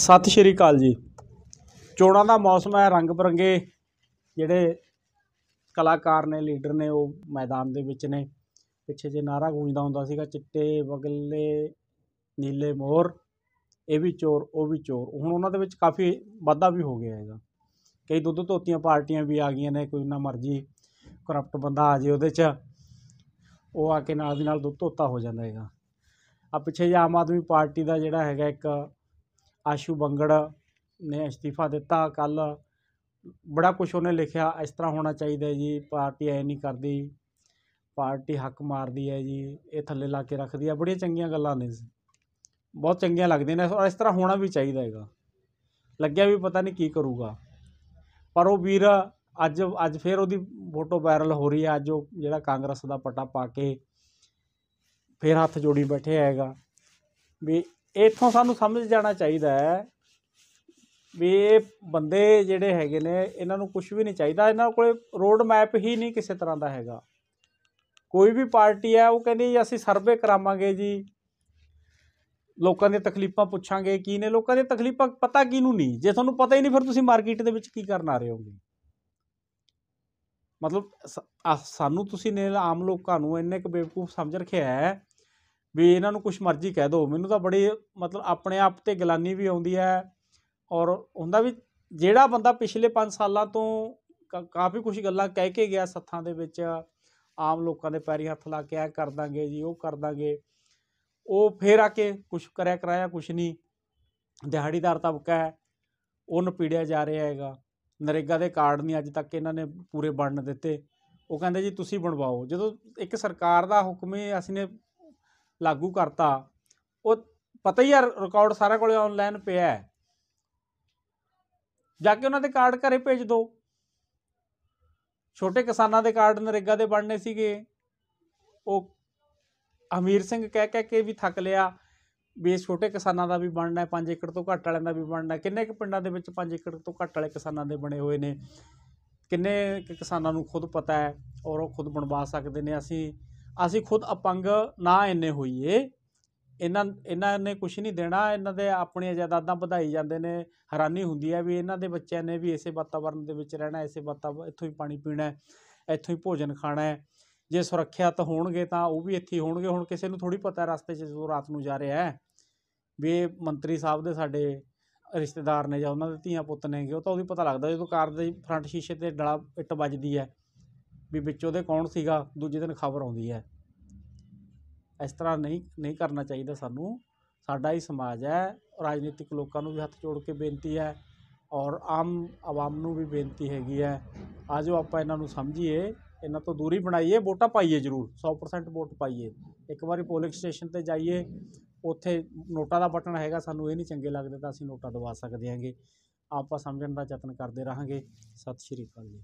ਸਤਿ ਸ਼੍ਰੀ ਅਕਾਲ ਜੀ ਚੋਣਾਂ ਦਾ ਮੌਸਮ ਹੈ ਰੰਗ ਬਰੰਗੇ ਜਿਹੜੇ ਕਲਾਕਾਰ ਨੇ ਲੀਡਰ ਨੇ ਉਹ ਮੈਦਾਨ ਦੇ ਵਿੱਚ ਨੇ ਪਿੱਛੇ ਜੇ ਨਾਰਾ ਗੂੰਜਦਾ ਹੁੰਦਾ ਸੀਗਾ ਚਿੱਟੇ ਬਗਲੇ ਨੀਲੇ ਮੋਰ ਇਹ ਵੀ ਚੋਰ ਉਹ ਵੀ ਚੋਰ ਹੁਣ ਉਹਨਾਂ ਦੇ ਵਿੱਚ ਕਾਫੀ ਵਾਧਾ ਵੀ ਹੋ ਗਿਆ ਹੈਗਾ ਕਈ ਦੁੱਧ ਧੋਤੀਆਂ ਪਾਰਟੀਆਂ ਵੀ ਆ ਗਈਆਂ ਨੇ ਕੋਈ ਨਾ ਮਰਜ਼ੀ ਕਰਪਟ ਬੰਦਾ ਆ ਜੇ ਉਹਦੇ 'ਚ ਉਹ ਆ ਕੇ ਨਾਲ ਦੀ ਨਾਲ ਦੁੱਧ ਧੋਤਾ ਹੋ ਜਾਂਦਾ ਹੈਗਾ ਆ ਪਿੱਛੇ ਜੇ ਆਮ ਆਦਮੀ ਪਾਰਟੀ ਦਾ ਜਿਹੜਾ ਹੈਗਾ ਇੱਕ ਆਸ਼ੂ ਬੰਗੜ ਨੇ ਅਸਤੀਫਾ ਦਿੱਤਾ ਕੱਲ ਬੜਾ ਕੁਝ ਉਹਨੇ ਲਿਖਿਆ ਇਸ ਤਰ੍ਹਾਂ ਹੋਣਾ ਚਾਹੀਦਾ ਜੀ ਪਾਰਟੀ ਐ ਨਹੀਂ ਕਰਦੀ ਪਾਰਟੀ ਹੱਕ ਮਾਰਦੀ ਹੈ ਜੀ ਇਹ ਥੱਲੇ ਲਾ ਕੇ ਰੱਖਦੀ ਆ ਬੜੀਆਂ ਚੰਗੀਆਂ ਗੱਲਾਂ ਨੇ ਬਹੁਤ ਚੰਗੀਆਂ ਲੱਗਦੀਆਂ ਨੇ ਇਸ ਤਰ੍ਹਾਂ ਹੋਣਾ ਵੀ ਚਾਹੀਦਾ ਹੈਗਾ ਲੱਗਿਆ ਵੀ ਪਤਾ ਨਹੀਂ ਕੀ ਕਰੂਗਾ ਪਰ ਉਹ ਵੀਰ ਅੱਜ ਅੱਜ ਫੇਰ ਉਹਦੀ ਫੋਟੋ ਵਾਇਰਲ ਹੋ ਰਹੀ ਹੈ ਅੱਜ ਉਹ ਜਿਹੜਾ ਕਾਂਗਰਸ ਦਾ ਪਟਾ ਪਾ ਕੇ ਫੇਰ ਹੱਥ ਜੋੜੀ ਬੈਠੇ ਆਏਗਾ ਵੀ ਇੱਥੋਂ ਸਾਨੂੰ ਸਮਝ ਜਾਣਾ ਚਾਹੀਦਾ ਹੈ ਵੀ ਇਹ ਬੰਦੇ ਜਿਹੜੇ ਹੈਗੇ ਨੇ ਇਹਨਾਂ ਨੂੰ ਕੁਝ ਵੀ ਨਹੀਂ ਚਾਹੀਦਾ ਇਹਨਾਂ ਕੋਲੇ ਰੋਡ ਮੈਪ ਹੀ ਨਹੀਂ ਕਿਸੇ ਤਰ੍ਹਾਂ ਦਾ ਹੈਗਾ ਕੋਈ ਵੀ ਪਾਰਟੀ ਹੈ ਉਹ ਕਹਿੰਦੀ ਅਸੀਂ ਸਰਵੇ ਕਰਾਵਾਂਗੇ ਜੀ ਲੋਕਾਂ ਦੀਆਂ ਤਕਲੀਫਾਂ ਪੁੱਛਾਂਗੇ ਕੀ ਨੇ ਲੋਕਾਂ ਦੀਆਂ ਤਕਲੀਫਾਂ ਪਤਾ ਕਿਹਨੂੰ ਨਹੀਂ ਜੇ ਤੁਹਾਨੂੰ ਪਤਾ ਹੀ ਨਹੀਂ ਫਿਰ ਤੁਸੀਂ ਮਾਰਕੀਟ ਦੇ ਵਿੱਚ ਕੀ ਕਰਨ ਆ ਰਹੇ ਹੋਗੇ ਮਤਲਬ ਸਾਨੂੰ ਤੁਸੀਂ ਨੇ ਆਮ ਲੋਕਾਂ ਨੂੰ ਇੰਨੇ ਕੁ ਬੇਵਕੂਫ ਸਮਝ ਰੱਖਿਆ ਹੈ ਵੀ ਇਹਨਾਂ ਨੂੰ ਕੁਝ ਮਰਜ਼ੀ ਕਹਿ ਦੋ ਮੈਨੂੰ ਤਾਂ ਬੜੀ ਮਤਲਬ ਆਪਣੇ ਆਪ ਤੇ ਗਲਾਨੀ ਵੀ ਆਉਂਦੀ ਹੈ ਔਰ ਹੁੰਦਾ ਵੀ ਜਿਹੜਾ ਬੰਦਾ ਪਿਛਲੇ 5 ਸਾਲਾਂ ਤੋਂ ਕਾਫੀ ਕੁਝ ਗੱਲਾਂ ਕਹਿ ਕੇ ਗਿਆ ਸੱਥਾਂ ਦੇ ਵਿੱਚ ਆਮ ਲੋਕਾਂ ਦੇ ਪੈਰੀ ਹੱਥ ਲਾ ਕੇ ਆ ਕਰ ਦਾਂਗੇ ਜੀ ਉਹ ਕਰ ਦਾਂਗੇ ਉਹ ਫੇਰ ਆ ਕੇ ਕੁਝ ਕਰਿਆ ਕਰਾਇਆ ਕੁਝ ਨਹੀਂ ਦਿਹਾੜੀਦਾਰ ਤਬਕਾ ਹੈ ਉਹ ਨਪੀੜਿਆ ਜਾ ਰਿਹਾ ਹੈਗਾ ਨਰੇਗਾ ਦੇ ਕਾਰਡ ਨਹੀਂ ਅੱਜ ਤੱਕ ਇਹਨਾਂ ਨੇ ਪੂਰੇ ਬਣਨ ਦਿੱਤੇ ਉਹ ਕਹਿੰਦੇ ਜੀ ਤੁਸੀਂ ਬਣਵਾਓ ਜਦੋਂ ਇੱਕ ਸਰਕਾਰ ਦਾ ਹੁਕਮ ਹੈ ਅਸੀਂ ਨੇ ਲਾਗੂ ਕਰਤਾ ਉਹ ਪਤਾ ਹੀ ਆ ਰਿਕਾਰਡ ਸਾਰਾ ਕੋਲੇ ਆਨਲਾਈਨ ਪਿਆ ਹੈ ਜਾ ਕੇ ਉਹਨਾਂ ਦੇ ਕਾਰਡ ਘਰੇ ਭੇਜ ਦੋ ਛੋਟੇ ਕਿਸਾਨਾਂ ਦੇ ਕਾਰਡ ਨਰੇਗਾ ਦੇ ਬਣਨੇ ਸੀਗੇ ਉਹ ਅਮੀਰ ਸਿੰਘ ਕਹਿ ਕਹਿ ਕੇ ਵੀ ਥੱਕ ਲਿਆ ਵੀ ਛੋਟੇ ਕਿਸਾਨਾਂ ਦਾ ਵੀ ਬਣਨਾ ਹੈ 5 ਏਕੜ ਤੋਂ ਘੱਟ ਵਾਲਿਆਂ ਦਾ ਵੀ ਬਣਨਾ ਕਿੰਨੇ ਕੁ ਪਿੰਡਾਂ ਦੇ ਵਿੱਚ 5 ਏਕੜ ਤੋਂ ਘੱਟ ਵਾਲੇ ਕਿਸਾਨਾਂ ਦੇ ਬਣੇ ਹੋਏ ਨੇ ਕਿੰਨੇ ਕਿਸਾਨਾਂ ਨੂੰ ਖੁਦ ਪਤਾ ਹੈ ਔਰ ਉਹ ਖੁਦ ਬਣਵਾ ਸਕਦੇ ਨੇ ਅਸੀਂ ਅਸੀਂ ਖੁਦ ਅਪੰਗ ਨਾ ਇੰਨੇ ਹੋਈਏ ਇਹਨਾਂ ਇਹਨਾਂ ਨੇ ਕੁਝ ਨਹੀਂ ਦੇਣਾ ਇਹਨਾਂ ਦੇ ਆਪਣੀਆਂ ਜਾਇਦਾਦਾਂ ਵਧਾਈ ਜਾਂਦੇ ਨੇ ਹੈਰਾਨੀ ਹੁੰਦੀ ਹੈ ਵੀ ਇਹਨਾਂ ਦੇ ਬੱਚਿਆਂ ਨੇ ਵੀ ਇਸੇ ਵਾਤਾਵਰਣ ਦੇ ਵਿੱਚ ਰਹਿਣਾ ਇਸੇ ਵਾਤਾਵਰਣ ਇੱਥੋਂ ਹੀ ਪਾਣੀ ਪੀਣਾ ਹੈ ਇੱਥੋਂ ਹੀ ਭੋਜਨ ਖਾਣਾ ਹੈ ਜੇ ਸੁਰੱਖਿਅਤ ਹੋਣਗੇ ਤਾਂ ਉਹ ਵੀ ਇੱਥੇ ਹੋਣਗੇ ਹੁਣ ਕਿਸੇ ਨੂੰ ਥੋੜੀ ਪਤਾ ਰਸਤੇ 'ਚ ਜਦੋਂ ਰਾਤ ਨੂੰ ਜਾ ਰਿਹਾ ਹੈ ਵੀ ਮੰਤਰੀ ਸਾਹਿਬ ਦੇ ਸਾਡੇ ਰਿਸ਼ਤੇਦਾਰ ਨੇ ਜਾਂ ਉਹਨਾਂ ਦੇ ਧੀਆ ਪੁੱਤ ਨੇਗੇ ਉਹ ਤਾਂ ਉਹਦੀ ਪਤਾ ਲੱਗਦਾ ਜਦੋਂ ਕਾਰ ਦੇ ਫਰੰਟ ਸ਼ੀਸ਼ੇ ਤੇ ਡਲਾ ਇੱਟ ਵੱਜਦੀ ਹੈ ਵੀ ਵਿੱਚ ਉਹਦੇ ਕੌਣ ਸੀਗਾ ਦੂਜੇ ਦਿਨ ਖਬਰ ਆਉਂਦੀ ਹੈ ਇਸ ਤਰ੍ਹਾਂ ਨਹੀਂ ਨਹੀਂ ਕਰਨਾ ਚਾਹੀਦਾ ਸਾਨੂੰ ਸਾਡਾ ਹੀ ਸਮਾਜ ਹੈ ਰਾਜਨੀਤਿਕ ਲੋਕਾਂ ਨੂੰ ਵੀ ਹੱਥ ਜੋੜ ਕੇ ਬੇਨਤੀ ਹੈ ਔਰ ਆਮ ਆਵਾਮ ਨੂੰ ਵੀ ਬੇਨਤੀ ਹੈਗੀ ਹੈ ਆਜੋ ਆਪਾਂ ਇਹਨਾਂ ਨੂੰ ਸਮਝੀਏ ਇਹਨਾਂ ਤੋਂ ਦੂਰੀ ਬਣਾਈਏ ਵੋਟਾਂ ਪਾਈਏ ਜ਼ਰੂਰ 100% ਵੋਟ ਪਾਈਏ ਇੱਕ ਵਾਰੀ ਪੋਲਿੰਗ ਸਟੇਸ਼ਨ ਤੇ ਜਾਈਏ ਉੱਥੇ ਨੋਟਾਂ ਦਾ ਬਟਨ ਹੈਗਾ ਸਾਨੂੰ ਇਹ ਨਹੀਂ ਚੰਗੇ ਲੱਗਦੇ ਤਾਂ ਅਸੀਂ ਨੋਟਾਂ ਦਵਾ ਸਕਦੇ ਹਾਂਗੇ ਆਪਾਂ ਸਮਝਣ ਦਾ ਯਤਨ ਕਰਦੇ ਰਹਾਂਗੇ ਸਤਿ ਸ਼੍ਰੀ ਅਕਾਲ ਜੀ